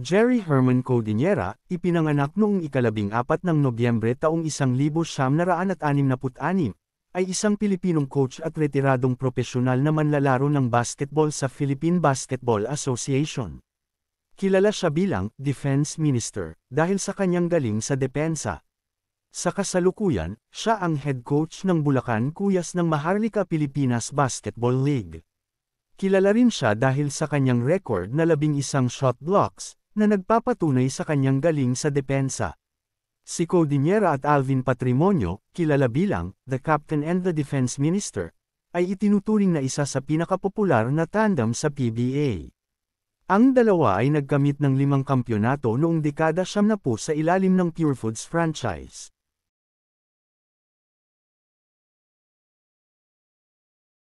Jerry Herman Codinera, ipinanganak noong ikalabing apat ng Nobyembre taong 1966, ay isang Pilipinong coach at retiradong profesional na manlalaro ng basketball sa Philippine Basketball Association. Kilala siya bilang Defense Minister dahil sa kanyang galing sa depensa. Sa kasalukuyan, siya ang head coach ng Bulacan Kuyas ng Maharlika Pilipinas Basketball League. Kilala rin siya dahil sa kanyang record na labing isang shot blocks, na nagpapatunay sa kanyang galing sa depensa. Si Codiniera at Alvin Patrimonio, kilala bilang The Captain and the Defense Minister, ay itinuturing na isa sa pinakapopular na tandem sa PBA. Ang dalawa ay nagkamit ng limang kampyonato noong dekada siyam na po sa ilalim ng Pure Foods franchise.